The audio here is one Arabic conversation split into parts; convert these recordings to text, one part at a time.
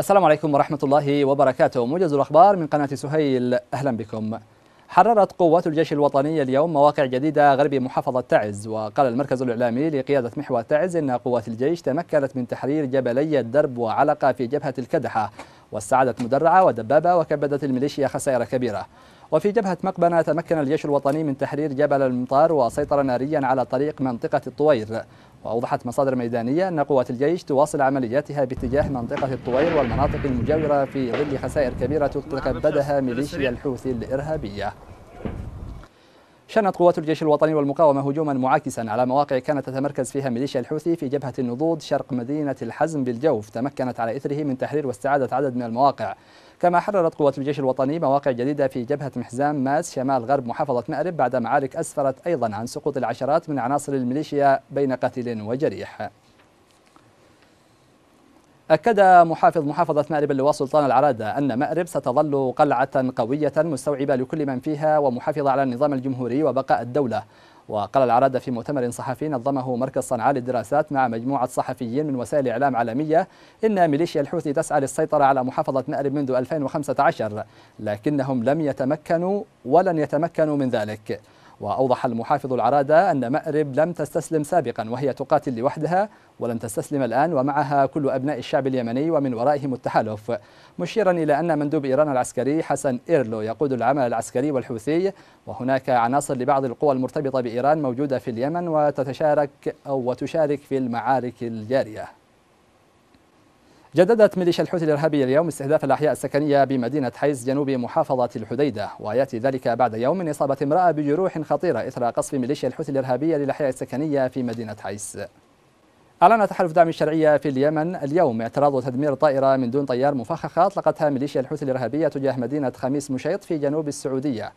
السلام عليكم ورحمة الله وبركاته موجز الأخبار من قناة سهيل أهلا بكم حررت قوات الجيش الوطني اليوم مواقع جديدة غرب محافظة تعز وقال المركز الإعلامي لقيادة محور تعز أن قوات الجيش تمكنت من تحرير جبلي الدرب وعلقة في جبهة الكدحة واستعادت مدرعة ودبابة وكبدت الميليشيا خسائر كبيرة وفي جبهة مقبنة تمكن الجيش الوطني من تحرير جبل المطار وسيطر ناريا على طريق منطقة الطوير وأوضحت مصادر ميدانية أن قوات الجيش تواصل عملياتها باتجاه منطقة الطوير والمناطق المجاورة في ظل خسائر كبيرة تكبدها ميليشيا الحوثي الإرهابية شنت قوات الجيش الوطني والمقاومة هجوما معاكسا على مواقع كانت تتمركز فيها ميليشيا الحوثي في جبهة النضوض شرق مدينة الحزم بالجوف تمكنت على إثره من تحرير واستعادة عدد من المواقع كما حررت قوات الجيش الوطني مواقع جديدة في جبهة محزام ماس شمال غرب محافظة مأرب بعد معارك أسفرت أيضا عن سقوط العشرات من عناصر الميليشيا بين قتل وجريح أكد محافظ محافظة مأرب اللواء سلطان العرادة أن مأرب ستظل قلعة قوية مستوعبة لكل من فيها ومحافظة على النظام الجمهوري وبقاء الدولة وقال العرادة في مؤتمر صحفي نظمه مركز صنعاء للدراسات مع مجموعة صحفيين من وسائل إعلام عالمية إن ميليشيا الحوثي تسعى للسيطرة على محافظة مأرب منذ 2015 لكنهم لم يتمكنوا ولن يتمكنوا من ذلك وأوضح المحافظ العرادة أن مأرب لم تستسلم سابقا وهي تقاتل لوحدها ولن تستسلم الآن ومعها كل أبناء الشعب اليمني ومن ورائهم التحالف مشيرا إلى أن مندوب إيران العسكري حسن إيرلو يقود العمل العسكري والحوثي وهناك عناصر لبعض القوى المرتبطة بإيران موجودة في اليمن وتتشارك أو وتشارك في المعارك الجارية جددت ميليشيا الحوثي الإرهابية اليوم استهداف الأحياء السكنية بمدينة حيز جنوب محافظة الحديدة ويأتي ذلك بعد يوم من إصابة امرأة بجروح خطيرة إثر قصف ميليشيا الحوثي الإرهابية للأحياء السكنية في مدينة حيز أعلن تحالف دعم الشرعية في اليمن اليوم اعتراض تدمير طائرة من دون طيار مفخخة أطلقتها ميليشيا الحوثي الإرهابية تجاه مدينة خميس مشيط في جنوب السعودية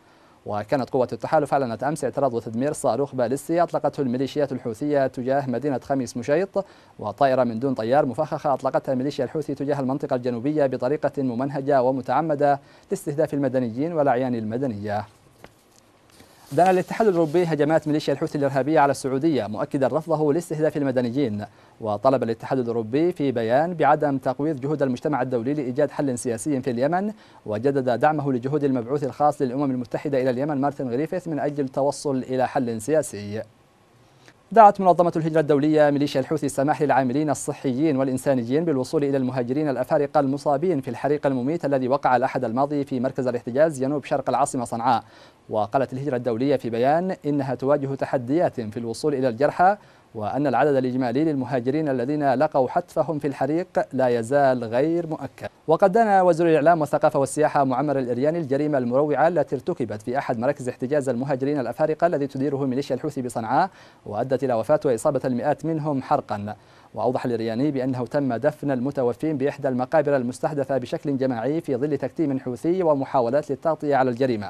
وكانت قوة التحالف أعلنت أمس اعتراض وتدمير صاروخ باليستي أطلقته الميليشيات الحوثية تجاه مدينة خميس مشيط وطائرة من دون طيار مفخخة أطلقتها ميليشيا الحوثي تجاه المنطقة الجنوبية بطريقة ممنهجة ومتعمدة لاستهداف المدنيين والأعيان المدنية دعا الاتحاد الأوروبي هجمات ميليشيا الحوثي الإرهابية على السعودية مؤكدا رفضه لاستهداف المدنيين وطلب الاتحاد الأوروبي في بيان بعدم تقويض جهود المجتمع الدولي لإيجاد حل سياسي في اليمن وجدد دعمه لجهود المبعوث الخاص للأمم المتحدة إلى اليمن مارتن غريفيث من أجل التوصل إلى حل سياسي دعت منظمة الهجرة الدولية ميليشيا الحوثي السماح للعاملين الصحيين والإنسانيين بالوصول إلى المهاجرين الأفارقة المصابين في الحريق المميت الذي وقع الأحد الماضي في مركز الاحتجاز جنوب شرق العاصمة صنعاء وقالت الهجرة الدولية في بيان إنها تواجه تحديات في الوصول إلى الجرحى وأن العدد الإجمالي للمهاجرين الذين لقوا حتفهم في الحريق لا يزال غير مؤكد وقد دان وزير الإعلام والثقافة والسياحة معمر الإرياني الجريمة المروعة التي ارتكبت في أحد مراكز احتجاز المهاجرين الأفارقة الذي تديره ميليشيا الحوثي بصنعاء وأدت إلى وفاة وإصابة المئات منهم حرقا وأوضح الإرياني بأنه تم دفن المتوفين بإحدى المقابر المستحدثة بشكل جماعي في ظل تكتيم حوثي ومحاولات للتغطية على الجريمة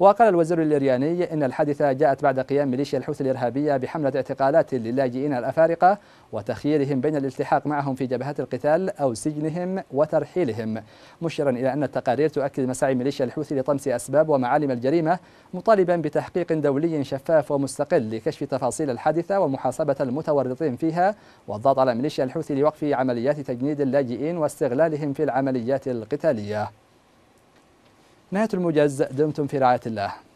وقال الوزير الإرياني إن الحادثة جاءت بعد قيام ميليشيا الحوثي الإرهابية بحملة اعتقالات للاجئين الأفارقة وتخييرهم بين الالتحاق معهم في جبهات القتال أو سجنهم وترحيلهم مشيرا إلى أن التقارير تؤكد مساعي ميليشيا الحوثي لطمس أسباب ومعالم الجريمة مطالبا بتحقيق دولي شفاف ومستقل لكشف تفاصيل الحادثة ومحاسبة المتورطين فيها والضغط على ميليشيا الحوثي لوقف عمليات تجنيد اللاجئين واستغلالهم في العمليات القتالية نهاية الموجز دمتم في رعاية الله